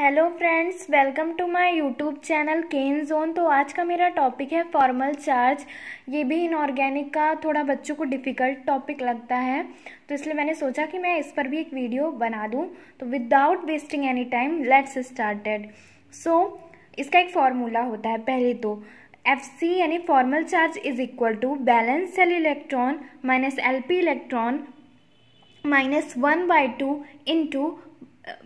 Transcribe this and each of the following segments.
hello friends welcome to my YouTube channel Ken zone तो आज का मेरा टॉपिक है फॉर्मल चार्ज ये भी इनऑर्गेनिक का थोड़ा बच्चों को डिफ़िकल्ट टॉपिक लगता है तो इसलिए मैंने सोचा कि मैं इस पर भी एक वीडियो बना दूं तो without wasting any time let's started so इसका एक फॉर्मूला होता है पहले तो एफ सी यानी formal charge is equal to valence shell electron minus L P electron minus one by two into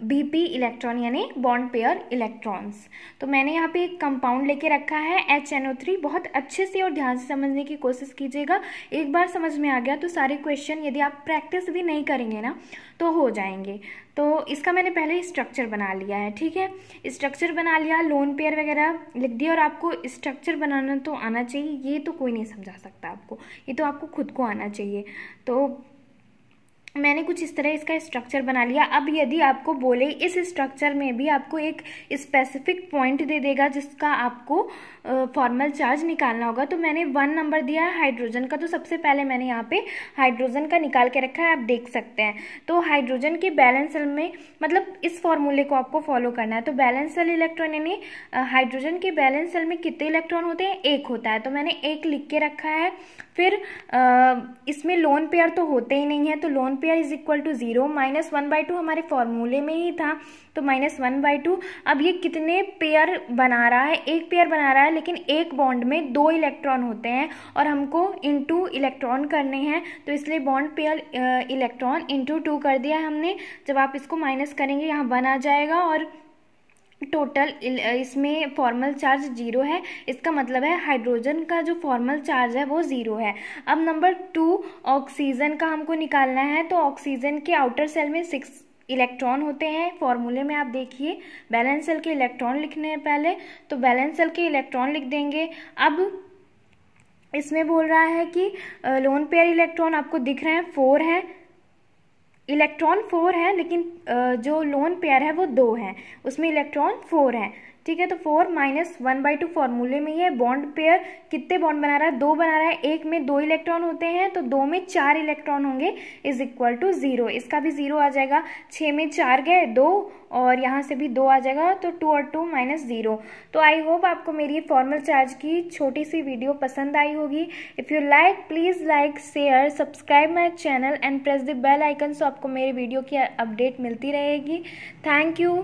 B P electron यानी बॉन्ड पेयर इलेक्ट्रॉन्स तो मैंने यहाँ पे एक कंपाउंड लेके रखा है एच एन ओ थ्री बहुत अच्छे से और ध्यान से समझने की कोशिश कीजिएगा एक बार समझ में आ गया तो सारे क्वेश्चन यदि आप प्रैक्टिस भी नहीं करेंगे ना तो हो जाएंगे तो इसका मैंने पहले स्ट्रक्चर बना लिया है ठीक है स्ट्रक्चर बना लिया लोन पेयर वगैरह लिख दिया और आपको स्ट्रक्चर बनाना तो आना चाहिए ये तो कोई नहीं समझा सकता आपको ये तो आपको खुद को आना चाहिए तो मैंने कुछ इस तरह इसका स्ट्रक्चर बना लिया अब यदि आपको बोले इस स्ट्रक्चर में भी आपको एक स्पेसिफिक पॉइंट दे देगा जिसका आपको फॉर्मल चार्ज निकालना होगा तो मैंने वन नंबर दिया है हाइड्रोजन का तो सबसे पहले मैंने यहाँ पे हाइड्रोजन का निकाल के रखा है आप देख सकते हैं तो हाइड्रोजन के बैलेंस सेल में मतलब इस फॉर्मूले को आपको फॉलो करना है तो बैलेंस सेल इलेक्ट्रॉन यानी हाइड्रोजन के बैलेंस सेल में कितने इलेक्ट्रॉन होते हैं एक होता है तो मैंने एक लिख के रखा है फिर इसमें लोन पेयर तो होते ही नहीं है तो lone pair is equal to zero minus one by two हमारे फॉर्मूले में ही था तो माइनस वन बाई टू अब ये कितने पेयर बना रहा है एक पेयर बना रहा है लेकिन एक बॉन्ड में दो इलेक्ट्रॉन होते हैं और हमको इंटू इलेक्ट्रॉन करने हैं तो इसलिए bond pair electron into two कर दिया है हमने जब आप इसको माइनस करेंगे यहाँ वन आ जाएगा और टोटल इसमें फॉर्मल चार्ज जीरो है इसका मतलब है हाइड्रोजन का जो फॉर्मल चार्ज है वो ज़ीरो है अब नंबर टू ऑक्सीजन का हमको निकालना है तो ऑक्सीजन के आउटर सेल में सिक्स इलेक्ट्रॉन होते हैं फॉर्मूले में आप देखिए बैलेंस सेल के इलेक्ट्रॉन लिखने हैं पहले तो बैलेंस सेल के इलेक्ट्रॉन लिख देंगे अब इसमें बोल रहा है कि लोन पेयर इलेक्ट्रॉन आपको दिख रहे हैं फोर हैं इलेक्ट्रॉन फोर है लेकिन जो लोन पेयर है वो दो हैं उसमें इलेक्ट्रॉन फोर हैं ठीक है तो four minus one by two फॉर्मूले में ये बॉन्ड पेयर कितने बॉन्ड बना रहा है दो बना रहा है एक में दो इलेक्ट्रॉन होते हैं तो दो में चार इलेक्ट्रॉन होंगे इज इक्वल टू जीरो इसका भी जीरो आ जाएगा छः में चार गए दो और यहाँ से भी दो आ जाएगा तो टू और टू माइनस ज़ीरो तो आई होप आपको मेरी ये फॉर्मल चार्ज की छोटी सी वीडियो पसंद आई होगी if you like please like share subscribe my channel and press the bell icon so आपको मेरे वीडियो की अपडेट मिलती रहेगी थैंक यू